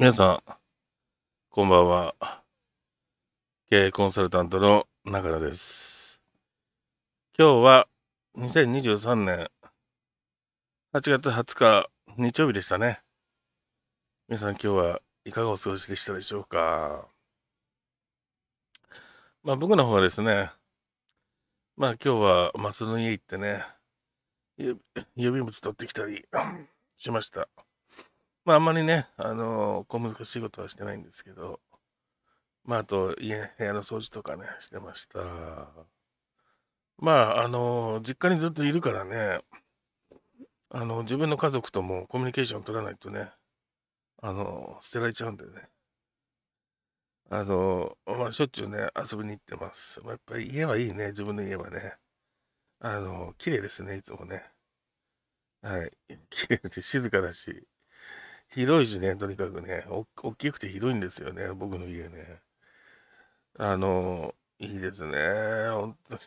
皆さん、こんばんは。経営コンサルタントの中田です。今日は2023年8月20日日曜日でしたね。皆さん今日はいかがお過ごしでしたでしょうか。まあ僕の方はですね、まあ今日は松の家行ってね、郵便物取ってきたりしました。まあ、あんまりね、あの小難しいことはしてないんですけど、まあ、あと、家、部屋の掃除とかね、してました。まあ、あの実家にずっといるからね、あの自分の家族ともコミュニケーション取らないとね、あの捨てられちゃうんだよね。あの、まあ、しょっちゅうね、遊びに行ってます。まあ、やっぱり家はいいね、自分の家はね。あの、綺麗ですね、いつもね。はい。綺麗で静かだし。広いしね、とにかくね、お大きくて広いんですよね、僕の家ね。あの、いいですね、本当に。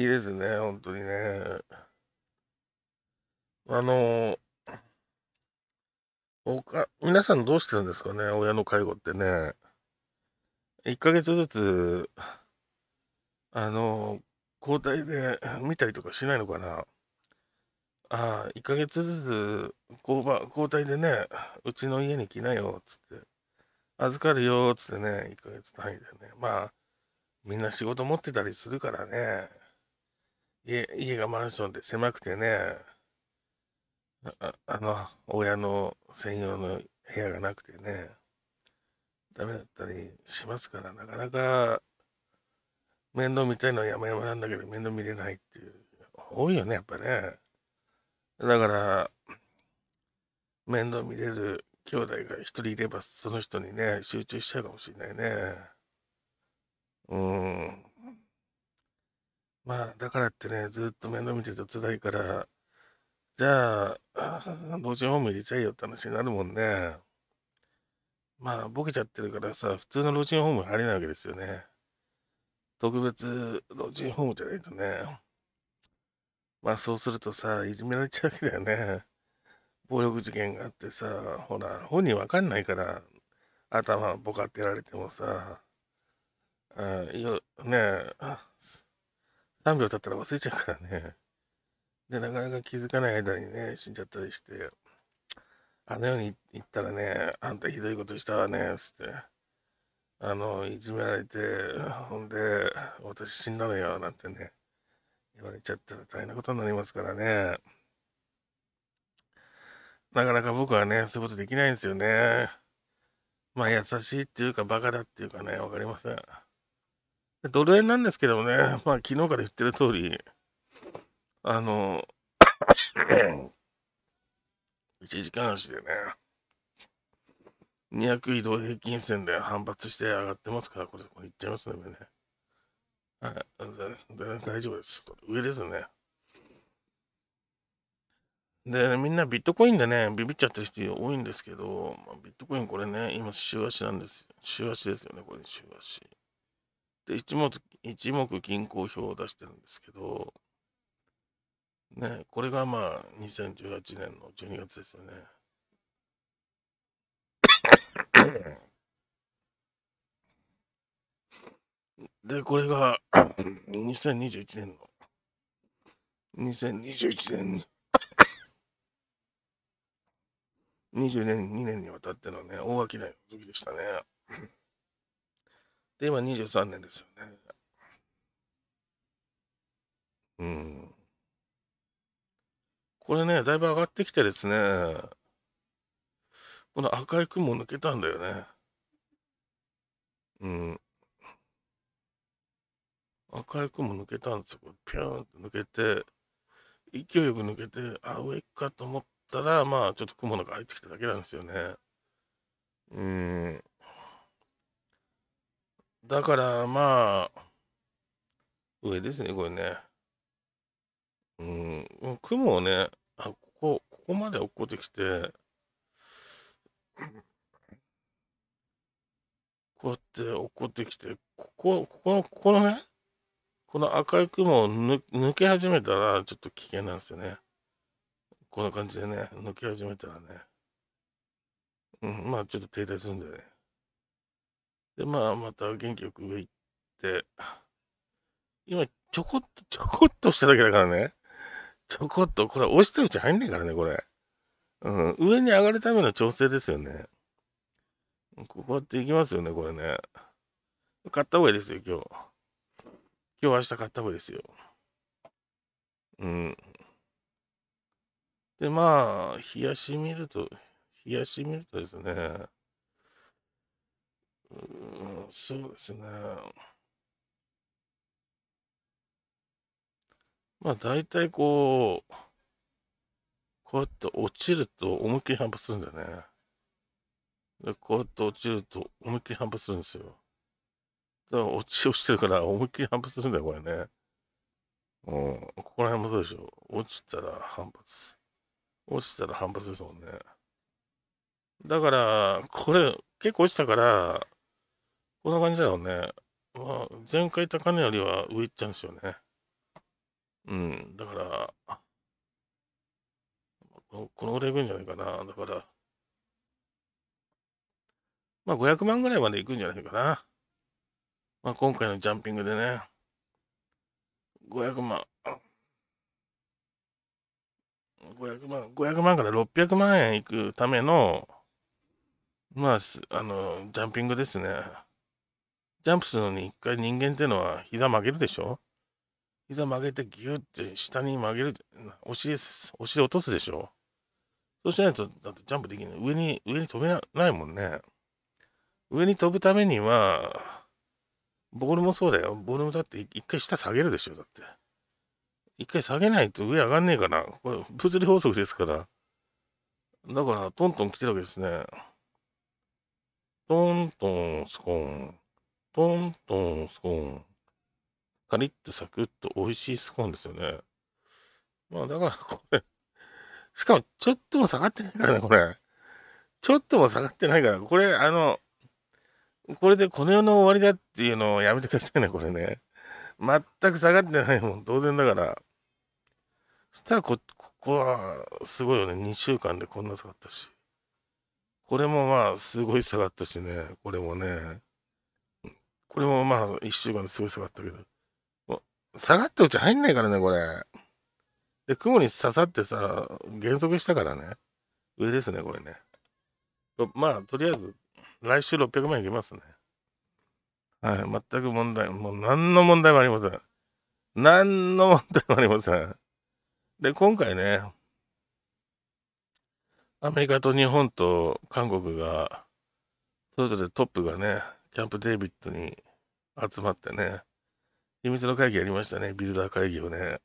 いいですね、本当にね。あの、か皆さんどうしてるんですかね、親の介護ってね。1ヶ月ずつ、あの、交代で見たりとかしないのかな。あ1ヶ月ずつ、交代でね、うちの家に来なよ、つって。預かるよ、つってね、1ヶ月単位でね。まあ、みんな仕事持ってたりするからね。家、家がマンションで狭くてね。ああの、親の専用の部屋がなくてね。ダメだったりしますから、なかなか、面倒見たいのは山々なんだけど、面倒見れないっていう。多いよね、やっぱね。だから、面倒見れる兄弟が一人いれば、その人にね、集中しちゃうかもしれないね。うん。まあ、だからってね、ずっと面倒見てると辛いから、じゃあ、老人ホーム入れちゃえよって話になるもんね。まあ、ボケちゃってるからさ、普通の老人ホーム入れないわけですよね。特別老人ホームじゃないとね。まあそうするとさ、いじめられちゃうわけだよね。暴力事件があってさ、ほら、本人わかんないから、頭ボカってやられてもさ、あよねえ、3秒経ったら忘れちゃうからね。で、なかなか気づかない間にね、死んじゃったりして、あの世に行ったらね、あんたひどいことしたわね、つって、あの、いじめられて、ほんで、私死んだのよ、なんてね。言われちゃったら大変なことになりますからね。なかなか僕はね、そういうことできないんですよね。まあ、優しいっていうか、バカだっていうかね、わかりません。ドル円なんですけどもね、まあ、昨日から言ってる通り、あの、1 時間足でね、200移動平均線で反発して上がってますから、これ、これいっちゃいますね、これね。はい、大丈夫です。上ですね。で、みんなビットコインでね、ビビっちゃってる人多いんですけど、まあ、ビットコインこれね、今週足なんです。週足ですよね、これ週足。で、一目、一目銀行表を出してるんですけど、ね、これがまあ、2018年の12月ですよね。で、これが2021年の、2021年に20年、2年にわたってのね、大垣いの時でしたね。で、今23年ですよね。うん。これね、だいぶ上がってきてですね、この赤い雲抜けたんだよね。うん。赤い雲抜けたんですよ。ピューンって抜けて、勢いよく抜けて、あ、上行くかと思ったら、まあ、ちょっと雲の中入ってきただけなんですよね。うん。だから、まあ、上ですね、これね。うん、雲をね、あ、ここ、ここまで落っこってきて、こうやって落っこってきて、ここ、ここの、ここのね、この赤い雲を抜け始めたらちょっと危険なんですよね。こんな感じでね、抜け始めたらね。うん、まあちょっと停滞するんだよね。で、まあまた元気よく上行って、今ちょこっと、ちょこっとしただけだからね。ちょこっと、これ押したうち入んねえからね、これ。うん、上に上がるための調整ですよね。こうやって行きますよね、これね。買った方がいいですよ、今日。今日明日買った方ですよ。うん。で、まあ、冷やし見ると、冷やし見るとですね、うん、そうですね。まあ、大体こう、こうやって落ちると思いっきり反発するんだよね。で、こうやって落ちると思いっきり反発するんですよ。落ち、落ちてるから思いっきり反発するんだよ、これね。うん。ここら辺もそうでしょ。落ちたら反発。落ちたら反発ですもんね。だから、これ、結構落ちたから、こんな感じだよね。まあ、前回高値よりは上行っちゃうんですよね。うん。だから、このぐらい行くんじゃないかな。だから、まあ500万ぐらいまで行くんじゃないかな。まあ、今回のジャンピングでね、500万、500万、500万から600万円いくための、まあ、あの、ジャンピングですね。ジャンプするのに一回人間ってのは膝曲げるでしょ膝曲げてギュって下に曲げる、お尻、お尻落とすでしょそうしないと、だってジャンプできない。上に、上に飛べないもんね。上に飛ぶためには、ボールもそうだよ。ボールもだって一回下下げるでしょ、だって。一回下げないと上上がんねえから、これ物理法則ですから。だから、トントン来てるわけですね。トントンスコーン。トントンスコーン。カリッとサクッと美味しいスコーンですよね。まあだからこれしかもちょっとも下がってないからね、これ。ちょっとも下がってないから、これあの、これでこの世の終わりだっていうのをやめてくださいね、これね。全く下がってないもん、当然だから。そしたらこ、ここは、すごいよね。2週間でこんな下がったし。これもまあ、すごい下がったしね。これもね。これもまあ、1週間ですごい下がったけど。下がったうち入んないからね、これ。で、雲に刺さってさ、減速したからね。上ですね、これね。まあ、とりあえず、来週600万いきますね。はい、全く問題、もう何の問題もありません。何の問題もありません。で、今回ね、アメリカと日本と韓国が、それぞれトップがね、キャンプデービッドに集まってね、秘密の会議やりましたね、ビルダー会議をね。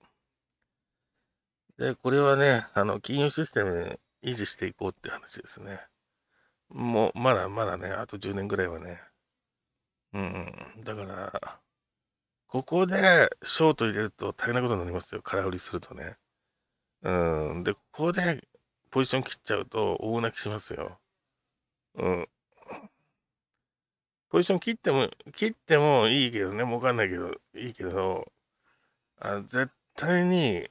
で、これはね、あの、金融システム維持していこうって話ですね。もう、まだまだね、あと10年ぐらいはね。うん、ん。だから、ここでショート入れると大変なことになりますよ。空振りするとね。うん。で、ここでポジション切っちゃうと大泣きしますよ。うん。ポジション切っても、切ってもいいけどね、もうかんないけど、いいけど、あ絶対に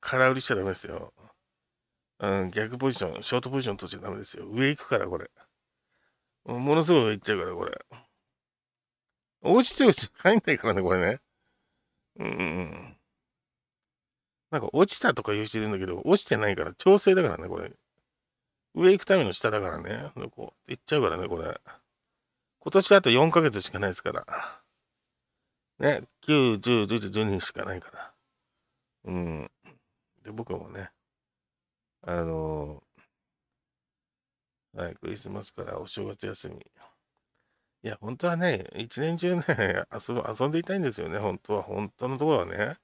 空売りしちゃダメですよ。うん、逆ポジション、ショートポジション取っちゃダメですよ。上行くから、これ。ものすごい上行っちゃうから、これ。落ちてるし、入んないからね、これね。うん、うん。なんか落ちたとか言う人いるんだけど、落ちてないから調整だからね、これ。上行くための下だからね。こう、行っちゃうからね、これ。今年あと4ヶ月しかないですから。ね、9、10、11、12しかないから。うん。で、僕もね、あのはい、クリスマスからお正月休み。いや、本当はね、一年中ね、遊ぶ遊んでいたいんですよね、本当は、本当のところはね。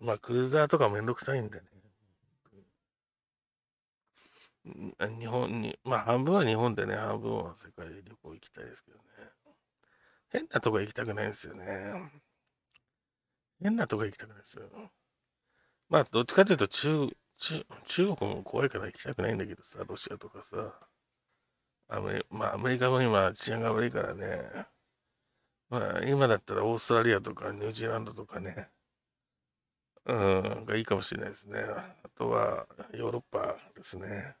まあ、クルーザーとかめんどくさいんでね。日本に、まあ、半分は日本でね、半分は世界で旅行行きたいですけどね。変なとこ行きたくないですよね。変なとこ行きたくないですよ。まあ、どっちかというと中、中、中国も怖いから行きたくないんだけどさ、ロシアとかさ。アメリ,、まあ、アメリカも今治安が悪いからね。まあ、今だったらオーストラリアとかニュージーランドとかね。うん、がいいかもしれないですね。あとは、ヨーロッパですね。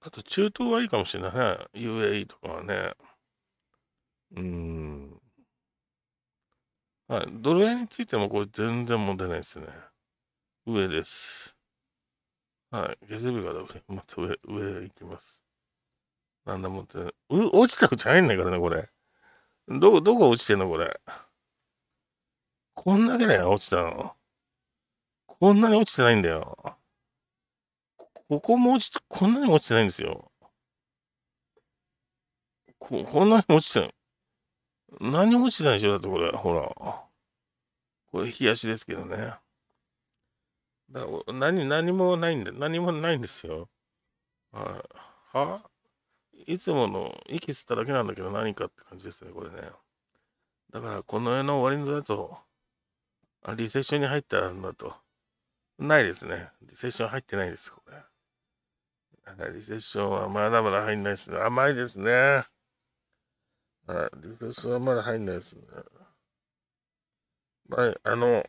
あと、中東はいいかもしれないね。UAE とかはね。うん。はい。ドル円についてもこれ全然問題ないですね。上です。はい。月曜日から上、また上、上行きます。なんだもって、う、落ちたゃいんないからね、これ。ど、どこ落ちてんの、これ。こんだけだよ、落ちたの。こんなに落ちてないんだよ。ここも落ちて、こんなに落ちてないんですよ。こ、こんなに落ちてない。何してないでしょだってこれ、ほら。これ、冷やしですけどね。だ何、何もないんだ、何もないんですよ。はい。はいつもの、息吸っただけなんだけど何かって感じですね、これね。だから、この世の終わりのだと、リセッションに入ったんだと。ないですね。リセッション入ってないです、これ。リセッションはまだまだ入んないですね。甘いですね。はい。で、私はまだ入んないですね。はい、あの、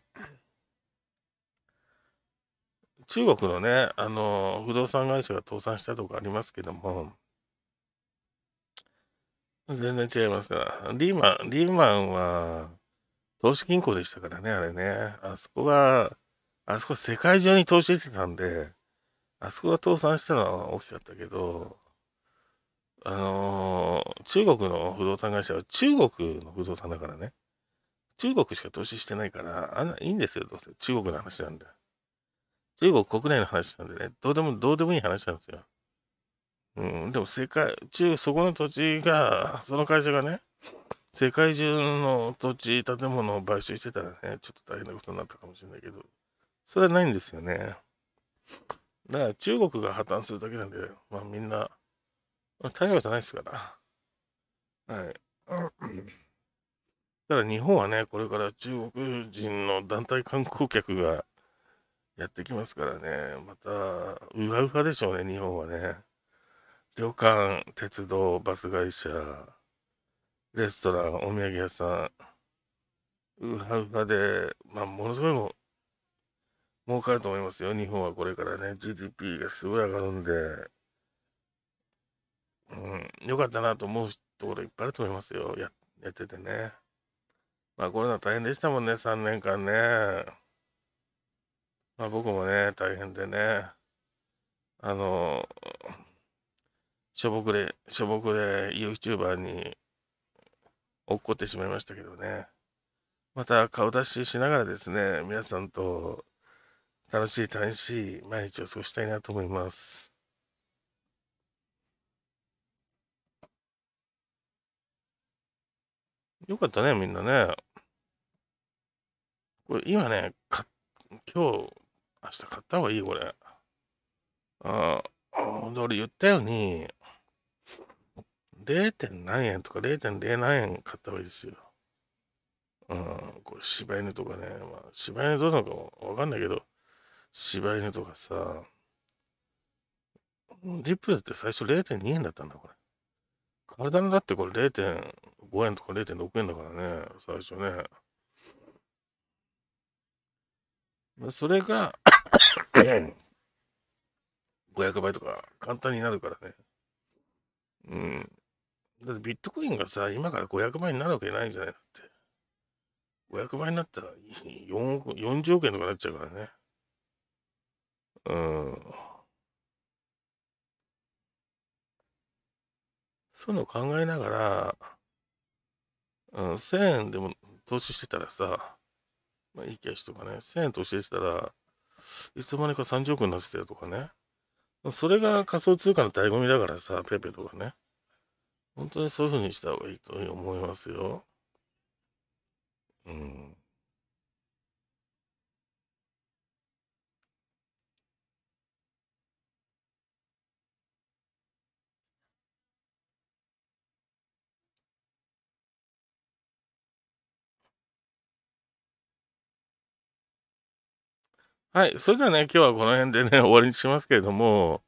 中国のね、あの、不動産会社が倒産したとかありますけども、全然違いますから。リーマン、リーマンは、投資銀行でしたからね、あれね。あそこが、あそこ世界中に投資してたんで、あそこが倒産したのは大きかったけど、あのー、中国の不動産会社は中国の不動産だからね。中国しか投資してないから、あんないいんですよ、どうせ。中国の話なんで。中国国内の話なんでね、どうでも、どうでもいい話なんですよ。うん、でも世界、中、そこの土地が、その会社がね、世界中の土地、建物を買収してたらね、ちょっと大変なことになったかもしれないけど、それはないんですよね。だから中国が破綻するだけなんで、まあみんな、台湾じゃないですから。はい。ただ日本はね、これから中国人の団体観光客がやってきますからね、また、うはうはでしょうね、日本はね。旅館、鉄道、バス会社、レストラン、お土産屋さん、うはうはで、まあ、ものすごいも儲かると思いますよ、日本はこれからね、GDP がすごい上がるんで。うん、よかったなと思うところいっぱいあると思いますよ。ややっててね。まあコロナ大変でしたもんね、3年間ね。まあ僕もね、大変でね。あの、しょぼくれ、しょぼくれ YouTuber に落っこってしまいましたけどね。また顔出ししながらですね、皆さんと楽しい楽しい毎日を過ごしたいなと思います。よかったね、みんなね。これ今ね、か今日、明日買った方がいい、これ。ああ、俺言ったように、0. 点何円とか0.0何円買った方がいいですよ。うん、これ柴犬とかね、まあ、柴犬どうなのかわかんないけど、柴犬とかさ、リップルって最初0.2円だったんだ、これ。体のだってこれ0 5円とか0.6円だからね、最初ね。それが500 倍とか簡単になるからね。うん。だってビットコインがさ、今から500倍になるわけないんじゃないだって。500倍になったら4億、40億円とかなっちゃうからね。うん。そういうのを考えながら、うん、1000円でも投資してたらさ、まあ、いいキャッシュとかね、1000円投資してたら、いつまにか30億になってたよとかね。それが仮想通貨の醍醐味だからさ、ペペとかね。本当にそういうふうにした方がいいと思いますよ。うん。はい。それではね、今日はこの辺でね、終わりにしますけれども、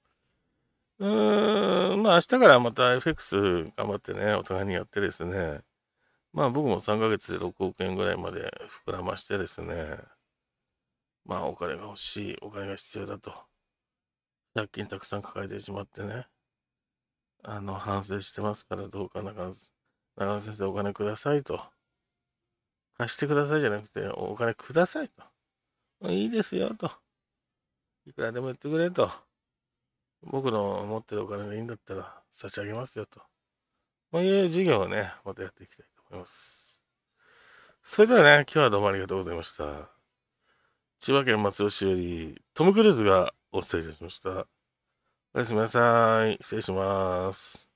うーん、まあ明日からまた FX 頑張ってね、お互いにやってですね、まあ僕も3ヶ月で6億円ぐらいまで膨らましてですね、まあお金が欲しい、お金が必要だと、借金たくさん抱えてしまってね、あの、反省してますから、どうかな、中野先生お金くださいと。貸してくださいじゃなくて、お金くださいと。いいですよ、と。いくらでも言ってくれ、と。僕の持ってるお金がいいんだったら差し上げますよ、と。こういう授業をね、またやっていきたいと思います。それではね、今日はどうもありがとうございました。千葉県松吉市よりトム・クルーズがお伝えいたしました。おやすみなさい。失礼します。